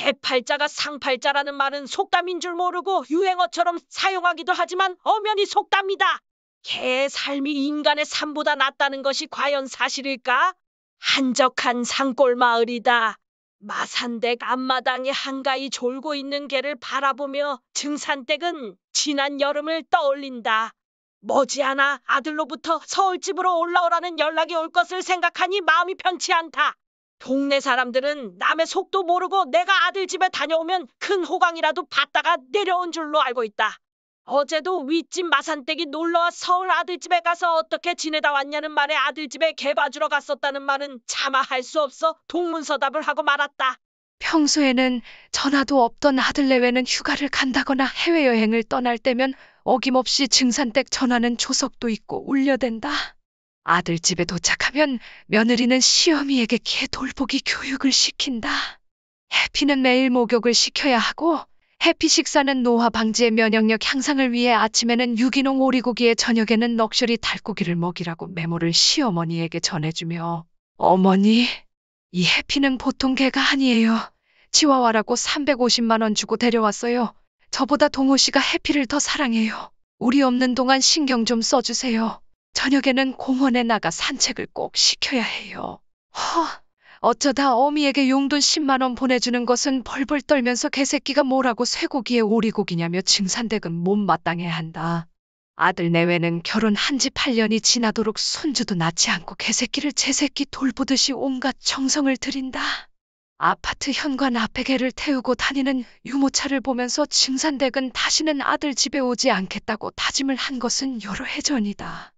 해팔자가 상팔자라는 말은 속담인 줄 모르고 유행어처럼 사용하기도 하지만 엄연히 속담이다. 개의 삶이 인간의 삶보다 낫다는 것이 과연 사실일까? 한적한 산골 마을이다. 마산댁 앞마당에 한가히 졸고 있는 개를 바라보며 증산댁은 지난 여름을 떠올린다. 머지않아 아들로부터 서울집으로 올라오라는 연락이 올 것을 생각하니 마음이 편치 않다. 동네 사람들은 남의 속도 모르고 내가 아들 집에 다녀오면 큰 호강이라도 받다가 내려온 줄로 알고 있다. 어제도 윗집 마산댁이 놀러와 서울 아들 집에 가서 어떻게 지내다 왔냐는 말에 아들 집에 개 봐주러 갔었다는 말은 차마 할 수 없어 동문서답을 하고 말았다. 평소에는 전화도 없던 아들 내외는 휴가를 간다거나 해외여행을 떠날 때면 어김없이 증산댁 전화는 조석도 있고 울려댄다. 아들 집에 도착하면 며느리는 시어미에게 개돌보기 교육을 시킨다. 해피는 매일 목욕을 시켜야 하고 해피 식사는 노화 방지의 면역력 향상을 위해 아침에는 유기농 오리고기에 저녁에는 럭셔리 달고기를 먹이라고 메모를 시어머니에게 전해주며 어머니, 이 해피는 보통 개가 아니에요. 치와와라고 350만 원 주고 데려왔어요. 저보다 동호 씨가 해피를 더 사랑해요. 우리 없는 동안 신경 좀 써주세요. 저녁에는 공원에 나가 산책을 꼭 시켜야 해요. 허, 어쩌다 어미에게 용돈 10만원 보내주는 것은 벌벌 떨면서 개새끼가 뭐라고 쇠고기에 오리고기냐며 증산댁은못마땅해 한다. 아들 내외는 결혼한 지 8년이 지나도록 손주도 낳지 않고 개새끼를 제새끼 돌보듯이 온갖 정성을 들인다. 아파트 현관 앞에 개를 태우고 다니는 유모차를 보면서 증산댁은 다시는 아들 집에 오지 않겠다고 다짐을 한 것은 여러 해전이다.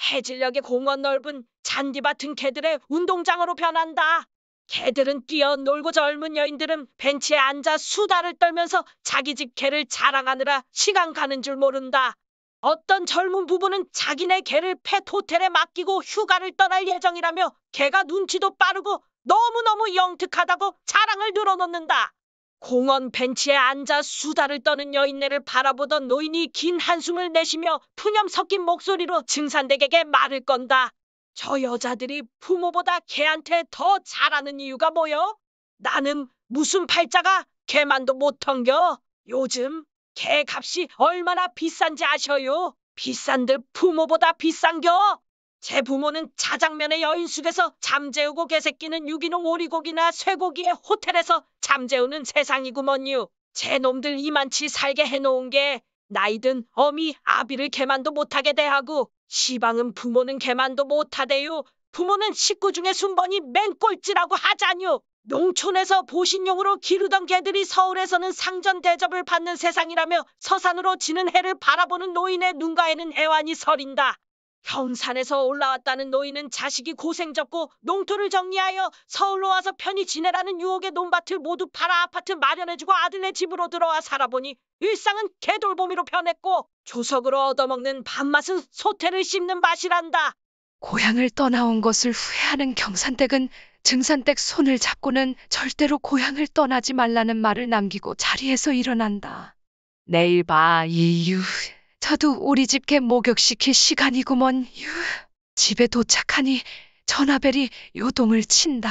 해질녘의 공원 넓은 잔디밭은 개들의 운동장으로 변한다. 개들은 뛰어놀고 젊은 여인들은 벤치에 앉아 수다를 떨면서 자기 집 개를 자랑하느라 시간 가는 줄 모른다. 어떤 젊은 부부는 자기네 개를 펫 호텔에 맡기고 휴가를 떠날 예정이라며 개가 눈치도 빠르고 너무너무 영특하다고 자랑을 늘어놓는다. 공원 벤치에 앉아 수다를 떠는 여인네를 바라보던 노인이 긴 한숨을 내쉬며 푸념 섞인 목소리로 증산댁에게 말을 건다. 저 여자들이 부모보다 개한테 더 잘하는 이유가 뭐여? 나는 무슨 팔자가 개만도 못한겨. 요즘 개 값이 얼마나 비싼지 아셔요? 비싼들 부모보다 비싼겨. 제 부모는 자장면의 여인숙에서 잠재우고 개새끼는 유기농 오리고기나 쇠고기의 호텔에서 잠재우는 세상이구먼요. 제 놈들 이만치 살게 해놓은 게 나이든 어미 아비를 개만도 못하게 대하고 시방은 부모는 개만도 못하대요. 부모는 식구 중에 순번이 맹꼴찌라고 하자요 농촌에서 보신용으로 기르던 개들이 서울에서는 상전 대접을 받는 세상이라며 서산으로 지는 해를 바라보는 노인의 눈가에는 애환이 서린다. 형산에서 올라왔다는 노인은 자식이 고생 접고 농토를 정리하여 서울로 와서 편히 지내라는 유혹의 논밭을 모두 팔아 아파트 마련해주고 아들네 집으로 들어와 살아보니 일상은 개돌보미로 변했고 조석으로 얻어먹는 밥맛은 소태를 씹는 맛이란다. 고향을 떠나온 것을 후회하는 경산댁은 증산댁 손을 잡고는 절대로 고향을 떠나지 말라는 말을 남기고 자리에서 일어난다. 내일 봐, 이유. 저도 우리 집 개 목욕시킬 시간이구먼. 휴. 집에 도착하니 전화벨이 요동을 친다.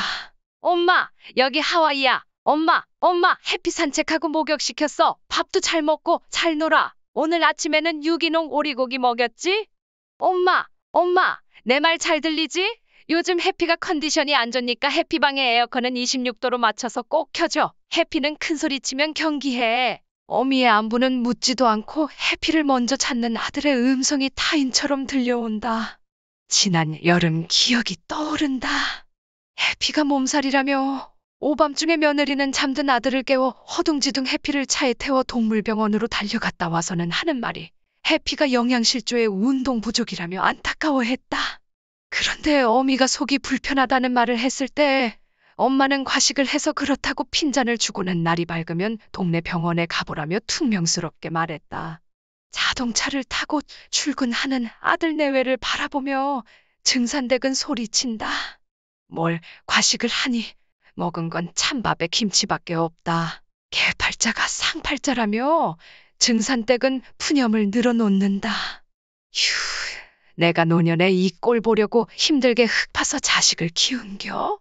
엄마, 여기 하와이야. 엄마, 엄마, 해피 산책하고 목욕시켰어. 밥도 잘 먹고 잘 놀아. 오늘 아침에는 유기농 오리고기 먹였지? 엄마, 엄마, 내 말 잘 들리지? 요즘 해피가 컨디션이 안 좋으니까 해피방의 에어컨은 26도로 맞춰서 꼭 켜줘. 해피는 큰 소리 치면 경기해. 어미의 안부는 묻지도 않고 해피를 먼저 찾는 아들의 음성이 타인처럼 들려온다. 지난 여름 기억이 떠오른다. 해피가 몸살이라며 오밤중에 며느리는 잠든 아들을 깨워 허둥지둥 해피를 차에 태워 동물병원으로 달려갔다 와서는 하는 말이 해피가 영양실조에 운동 부족이라며 안타까워했다. 그런데 어미가 속이 불편하다는 말을 했을 때 엄마는 과식을 해서 그렇다고 핀잔을 주고는 날이 밝으면 동네 병원에 가보라며 퉁명스럽게 말했다. 자동차를 타고 출근하는 아들 내외를 바라보며 증산댁은 소리친다. 뭘 과식을 하니 먹은 건 찬밥에 김치밖에 없다. 개팔자가 상팔자라며 증산댁은 푸념을 늘어놓는다. 휴, 내가 노년에 이 꼴 보려고 힘들게 흙 파서 자식을 키운겨?